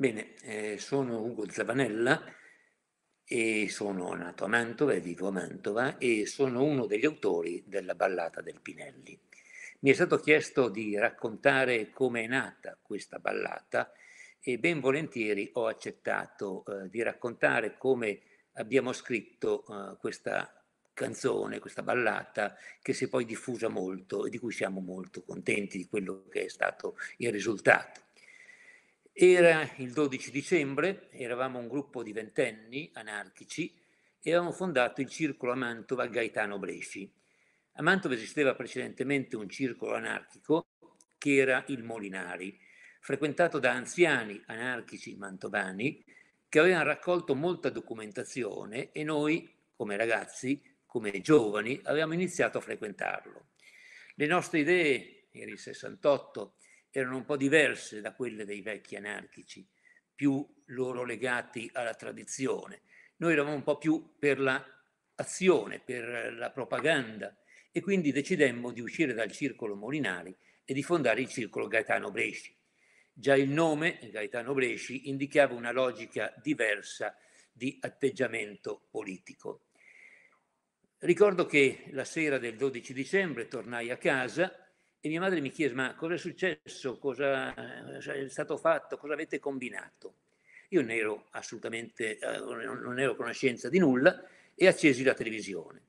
Bene, eh, sono Ugo Zavanella e sono nato a Mantova e vivo a Mantova e sono uno degli autori della ballata del Pinelli. Mi è stato chiesto di raccontare come è nata questa ballata e ben volentieri ho accettato eh, di raccontare come abbiamo scritto eh, questa canzone, questa ballata che si è poi diffusa molto e di cui siamo molto contenti di quello che è stato il risultato. Era il 12 dicembre, eravamo un gruppo di ventenni anarchici e avevamo fondato il circolo a Mantova Gaetano Bresci. A Mantova esisteva precedentemente un circolo anarchico che era il Molinari, frequentato da anziani anarchici mantovani che avevano raccolto molta documentazione e noi, come ragazzi, come giovani, avevamo iniziato a frequentarlo. Le nostre idee, era il 68, erano un po' diverse da quelle dei vecchi anarchici, più loro legati alla tradizione. Noi eravamo un po' più per l'azione, per la propaganda e quindi decidemmo di uscire dal circolo Molinari e di fondare il circolo Gaetano Bresci. Già il nome Gaetano Bresci indicava una logica diversa di atteggiamento politico. Ricordo che la sera del 12 dicembre tornai a casa e mia madre mi chiese, ma cosa è successo? Cosa eh, cioè, è stato fatto? Cosa avete combinato? Io non ero assolutamente, eh, non ero a conoscenza di nulla e accesi la televisione.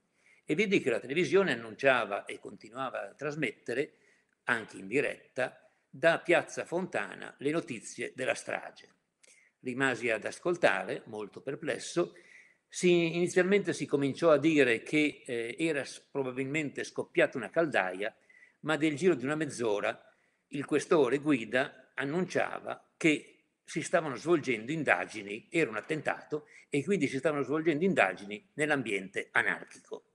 E vedi che la televisione annunciava e continuava a trasmettere, anche in diretta, da Piazza Fontana le notizie della strage. Rimasi ad ascoltare, molto perplesso. Si, inizialmente si cominciò a dire che eh, era probabilmente scoppiata una caldaia ma nel giro di una mezz'ora il questore Guida annunciava che si stavano svolgendo indagini, era un attentato, e quindi si stavano svolgendo indagini nell'ambiente anarchico.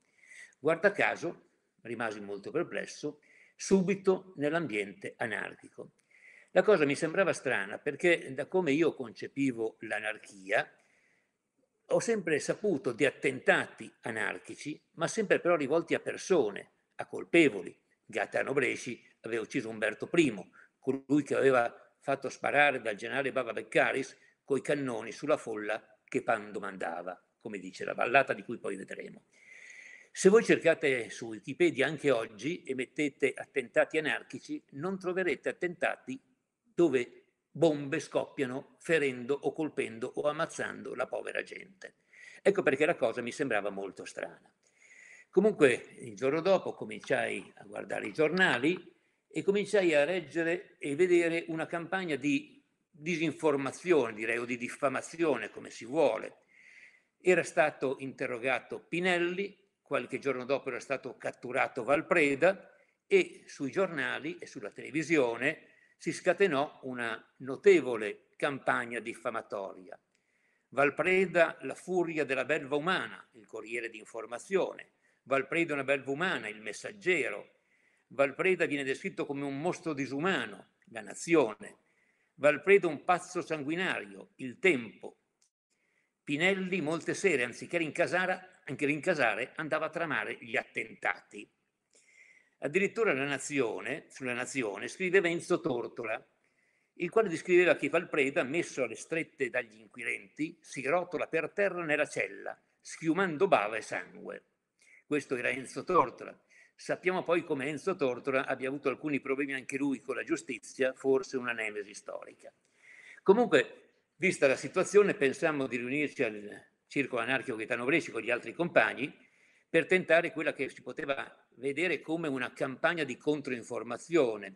Guarda caso, rimasi molto perplesso, subito nell'ambiente anarchico. La cosa mi sembrava strana perché da come io concepivo l'anarchia, ho sempre saputo di attentati anarchici, ma sempre però rivolti a persone, a colpevoli, Gaetano Bresci aveva ucciso Umberto I, colui che aveva fatto sparare dal generale Baba Beccaris coi cannoni sulla folla che Pando mandava, come dice la ballata di cui poi vedremo. Se voi cercate su Wikipedia anche oggi e mettete attentati anarchici, non troverete attentati dove bombe scoppiano ferendo o colpendo o ammazzando la povera gente. Ecco perché la cosa mi sembrava molto strana. Comunque il giorno dopo cominciai a guardare i giornali e cominciai a leggere e vedere una campagna di disinformazione, direi, o di diffamazione, come si vuole. Era stato interrogato Pinelli, qualche giorno dopo era stato catturato Valpreda e sui giornali e sulla televisione si scatenò una notevole campagna diffamatoria. Valpreda, la furia della belva umana, il Corriere di Informazione, Valpreda è una belva umana, il messaggero. Valpreda viene descritto come un mostro disumano, la nazione. Valpreda un pazzo sanguinario, il tempo. Pinelli molte sere, anziché rincasare, anche rincasare, andava a tramare gli attentati. Addirittura la nazione, sulla nazione scriveva Enzo Tortola, il quale descriveva che Valpreda, messo alle strette dagli inquirenti, si rotola per terra nella cella, schiumando bava e sangue. Questo era Enzo Tortora. Sappiamo poi come Enzo Tortora abbia avuto alcuni problemi anche lui con la giustizia, forse una nemesi storica. Comunque, vista la situazione, pensammo di riunirci al circolo anarchico Gaetano Bresci con gli altri compagni per tentare quella che si poteva vedere come una campagna di controinformazione.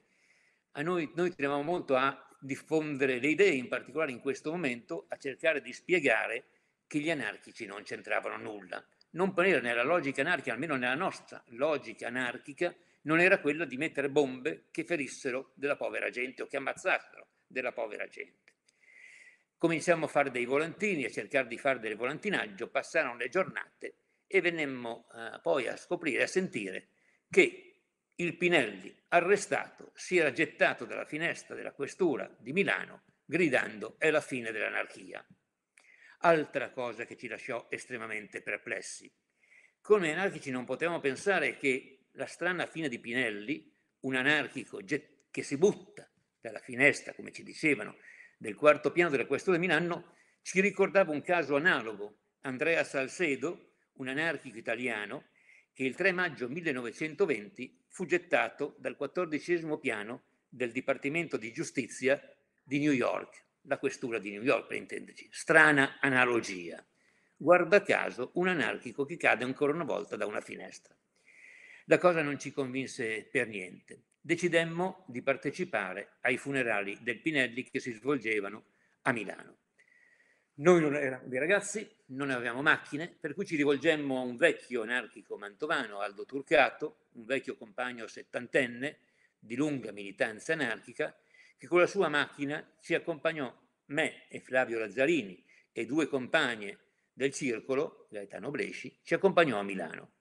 A noi, noi tenevamo molto a diffondere le idee, in particolare in questo momento, a cercare di spiegare che gli anarchici non c'entravano nulla non pareva nella logica anarchica, almeno nella nostra logica anarchica, non era quella di mettere bombe che ferissero della povera gente o che ammazzassero della povera gente. Cominciamo a fare dei volantini, a cercare di fare del volantinaggio, passarono le giornate e venemmo eh, poi a scoprire, a sentire che il Pinelli, arrestato, si era gettato dalla finestra della questura di Milano gridando è la fine dell'anarchia. Altra cosa che ci lasciò estremamente perplessi. Come anarchici non potevamo pensare che la strana fine di Pinelli, un anarchico che si butta dalla finestra, come ci dicevano, del quarto piano della questura di Milano, ci ricordava un caso analogo, Andrea Salcedo, un anarchico italiano, che il 3 maggio 1920 fu gettato dal quattordicesimo piano del Dipartimento di Giustizia di New York la questura di New York, per intenderci. Strana analogia. Guarda caso, un anarchico che cade ancora una volta da una finestra. La cosa non ci convinse per niente. Decidemmo di partecipare ai funerali del Pinelli che si svolgevano a Milano. Noi non eravamo dei ragazzi, non avevamo macchine, per cui ci rivolgemmo a un vecchio anarchico mantovano, Aldo Turcato, un vecchio compagno settantenne di lunga militanza anarchica, che con la sua macchina ci accompagnò me e Flavio Lazzarini e due compagne del circolo, Gaetano Bresci, ci accompagnò a Milano.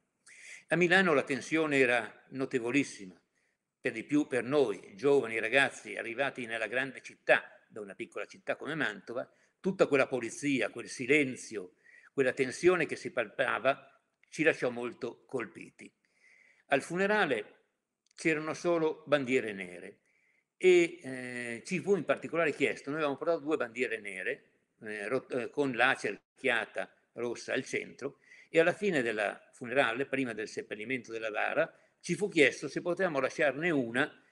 A Milano la tensione era notevolissima, per di più per noi, giovani ragazzi arrivati nella grande città, da una piccola città come Mantova, tutta quella polizia, quel silenzio, quella tensione che si palpava ci lasciò molto colpiti. Al funerale c'erano solo bandiere nere e eh, ci fu in particolare chiesto, noi avevamo portato due bandiere nere eh, eh, con la cerchiata rossa al centro e alla fine della funerale, prima del seppellimento della Lara, ci fu chiesto se potevamo lasciarne una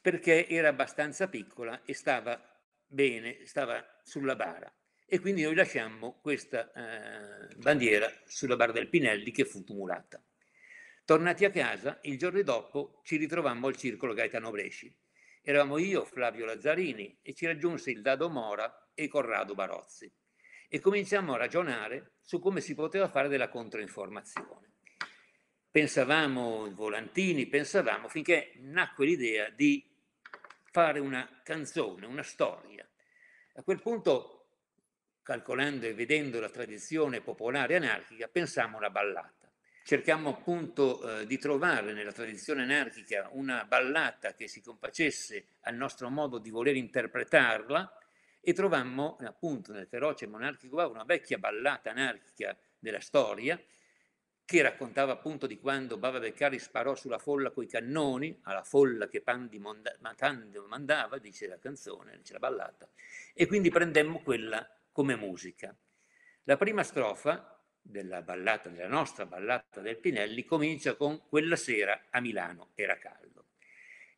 perché era abbastanza piccola e stava bene, stava sulla bara. E quindi noi lasciammo questa eh, bandiera sulla bara del Pinelli che fu tumulata. Tornati a casa, il giorno dopo ci ritrovammo al circolo Gaetano Bresci Eravamo io, Flavio Lazzarini, e ci raggiunse il Dado Mora e Corrado Barozzi. E cominciamo a ragionare su come si poteva fare della controinformazione. Pensavamo, volantini, pensavamo, finché nacque l'idea di fare una canzone, una storia. A quel punto, calcolando e vedendo la tradizione popolare anarchica, pensammo alla ballata cercammo appunto eh, di trovare nella tradizione anarchica una ballata che si compacesse al nostro modo di voler interpretarla e trovammo appunto nel feroce monarchico Bau una vecchia ballata anarchica della storia che raccontava appunto di quando Bava Beccari sparò sulla folla coi cannoni, alla folla che Pandi manda- mandava, dice la canzone, dice la ballata, e quindi prendemmo quella come musica. La prima strofa della ballata, della nostra ballata del Pinelli, comincia con quella sera a Milano era caldo.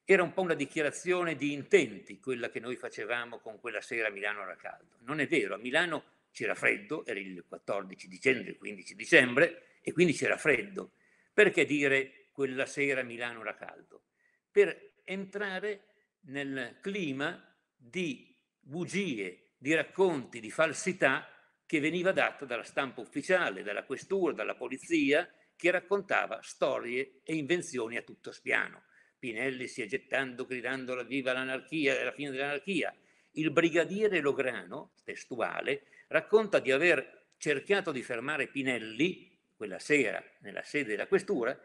Era un po' una dichiarazione di intenti quella che noi facevamo con quella sera a Milano era caldo. Non è vero, a Milano c'era freddo, era il 14 dicembre, il 15 dicembre, e quindi c'era freddo. Perché dire quella sera a Milano era caldo? Per entrare nel clima di bugie, di racconti, di falsità che veniva data dalla stampa ufficiale, dalla questura, dalla polizia, che raccontava storie e invenzioni a tutto spiano. Pinelli si è gettando gridando viva l'anarchia, la fine dell'anarchia. Il brigadiere Lograno, testuale, racconta di aver cercato di fermare Pinelli quella sera nella sede della questura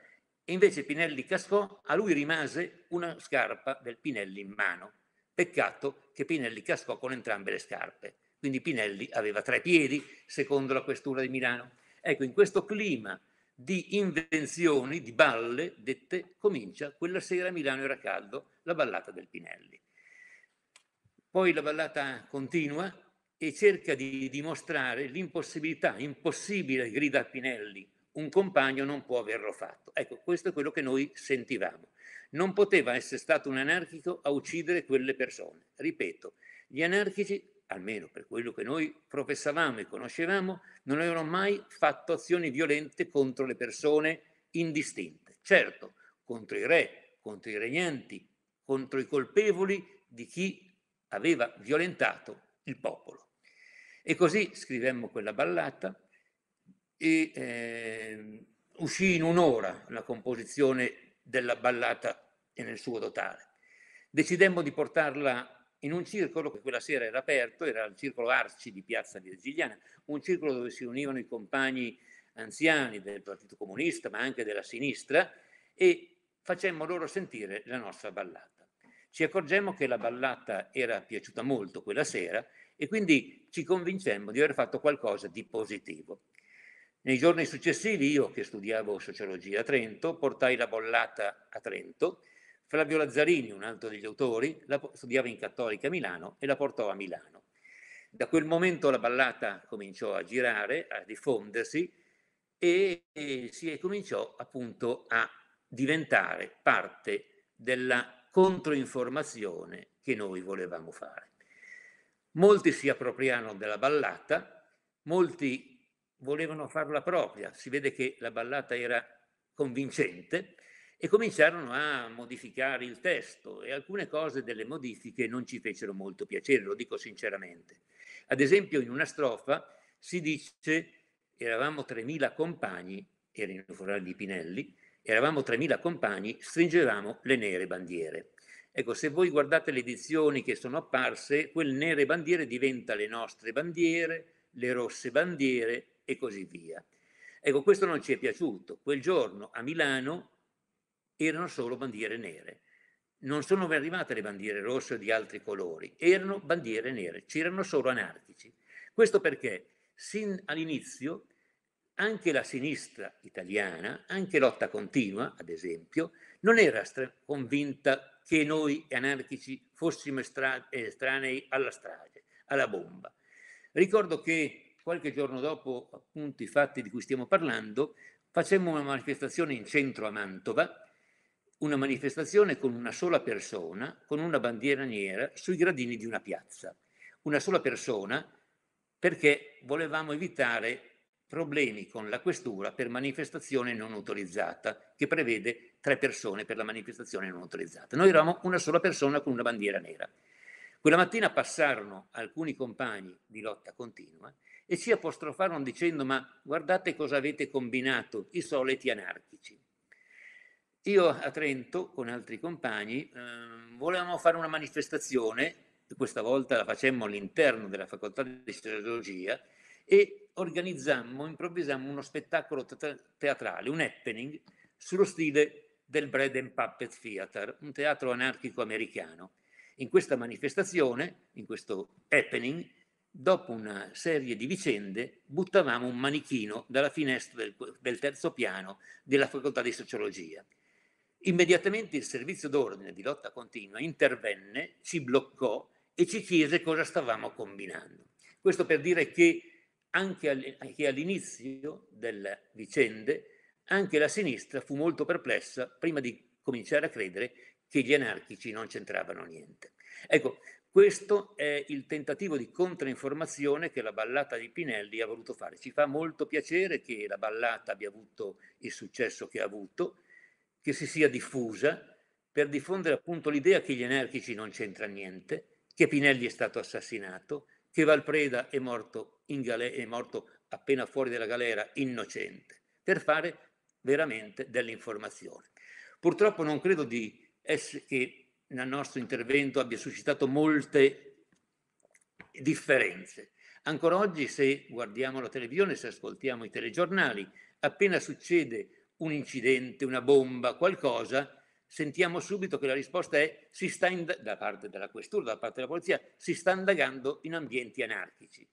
e invece Pinelli cascò, a lui rimase una scarpa del Pinelli in mano. Peccato che Pinelli cascò con entrambe le scarpe. Quindi Pinelli aveva tre piedi, secondo la questura di Milano. Ecco, in questo clima di invenzioni, di balle dette, comincia quella sera a Milano era caldo, la ballata del Pinelli. Poi la ballata continua e cerca di dimostrare l'impossibilità, impossibile, grida Pinelli, un compagno non può averlo fatto. Ecco, questo è quello che noi sentivamo. Non poteva essere stato un anarchico a uccidere quelle persone. Ripeto, gli anarchici almeno per quello che noi professavamo e conoscevamo, non avevano mai fatto azioni violente contro le persone indistinte. Certo, contro i re, contro i regnanti, contro i colpevoli di chi aveva violentato il popolo. E così scrivemmo quella ballata e eh, uscì in un'ora la composizione della ballata e nel suo totale. Decidemmo di portarla in un circolo che quella sera era aperto, era il circolo Arci di Piazza Virgiliana, un circolo dove si univano i compagni anziani del Partito Comunista, ma anche della sinistra, e facemmo loro sentire la nostra ballata. Ci accorgemmo che la ballata era piaciuta molto quella sera e quindi ci convincemmo di aver fatto qualcosa di positivo. Nei giorni successivi io, che studiavo sociologia a Trento, portai la ballata a Trento Flavio Lazzarini, un altro degli autori, la studiava in Cattolica a Milano e la portò a Milano. Da quel momento la ballata cominciò a girare, a diffondersi e, e si cominciò appunto a diventare parte della controinformazione che noi volevamo fare. Molti si appropriarono della ballata, molti volevano farla propria, si vede che la ballata era convincente, e cominciarono a modificare il testo e alcune cose delle modifiche non ci fecero molto piacere, lo dico sinceramente. Ad esempio in una strofa si dice eravamo 3.000 compagni, era in funerale di Pinelli, eravamo 3.000 compagni, stringevamo le nere bandiere. Ecco, se voi guardate le edizioni che sono apparse, quel nere bandiere diventa le nostre bandiere, le rosse bandiere e così via. Ecco, questo non ci è piaciuto. Quel giorno a Milano erano solo bandiere nere. Non sono arrivate le bandiere rosse o di altri colori, erano bandiere nere, c'erano solo anarchici. Questo perché sin all'inizio anche la sinistra italiana, anche Lotta Continua, ad esempio, non era convinta che noi anarchici fossimo estranei alla strage, alla bomba. Ricordo che qualche giorno dopo appunto i fatti di cui stiamo parlando, facemmo una manifestazione in centro a Mantova una manifestazione con una sola persona, con una bandiera nera, sui gradini di una piazza. Una sola persona perché volevamo evitare problemi con la questura per manifestazione non autorizzata, che prevede tre persone per la manifestazione non autorizzata. Noi eravamo una sola persona con una bandiera nera. Quella mattina passarono alcuni compagni di lotta continua e ci apostrofarono dicendo ma guardate cosa avete combinato i soliti anarchici. Io a Trento, con altri compagni, eh, volevamo fare una manifestazione, questa volta la facemmo all'interno della facoltà di storiologia, e organizzammo, improvvisammo uno spettacolo teatrale, un happening, sullo stile del Bread and Puppet Theater, un teatro anarchico americano. In questa manifestazione, in questo happening, dopo una serie di vicende, buttavamo un manichino dalla finestra del, del terzo piano della facoltà di sociologia. Immediatamente il servizio d'ordine di lotta continua intervenne, ci bloccò e ci chiese cosa stavamo combinando. Questo per dire che anche all'inizio delle vicende anche la sinistra fu molto perplessa prima di cominciare a credere che gli anarchici non c'entravano niente. Ecco, questo è il tentativo di controinformazione che la ballata di Pinelli ha voluto fare. Ci fa molto piacere che la ballata abbia avuto il successo che ha avuto, che si sia diffusa per diffondere appunto l'idea che gli anarchici non c'entra niente, che Pinelli è stato assassinato, che Valpreda è morto, galera, è morto appena fuori dalla galera innocente, per fare veramente dell'informazione. Purtroppo non credo essere, che nel nostro intervento abbia suscitato molte differenze. Ancora oggi, se guardiamo la televisione, se ascoltiamo i telegiornali, appena succede un incidente, una bomba, qualcosa, sentiamo subito che la risposta è si sta da parte della questura, da parte della polizia, si sta indagando in ambienti anarchici.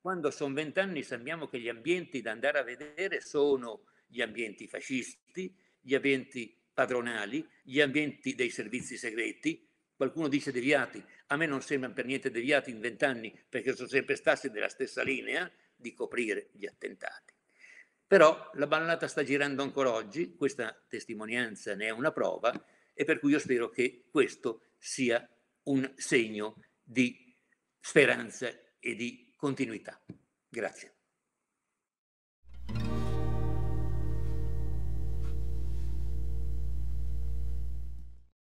Quando sono vent'anni sappiamo che gli ambienti da andare a vedere sono gli ambienti fascisti, gli ambienti padronali, gli ambienti dei servizi segreti, qualcuno dice deviati, a me non sembrano per niente deviati in vent'anni perché sono sempre stati della stessa linea di coprire gli attentati. Però la ballata sta girando ancora oggi, questa testimonianza ne è una prova e per cui io spero che questo sia un segno di speranza e di continuità. Grazie.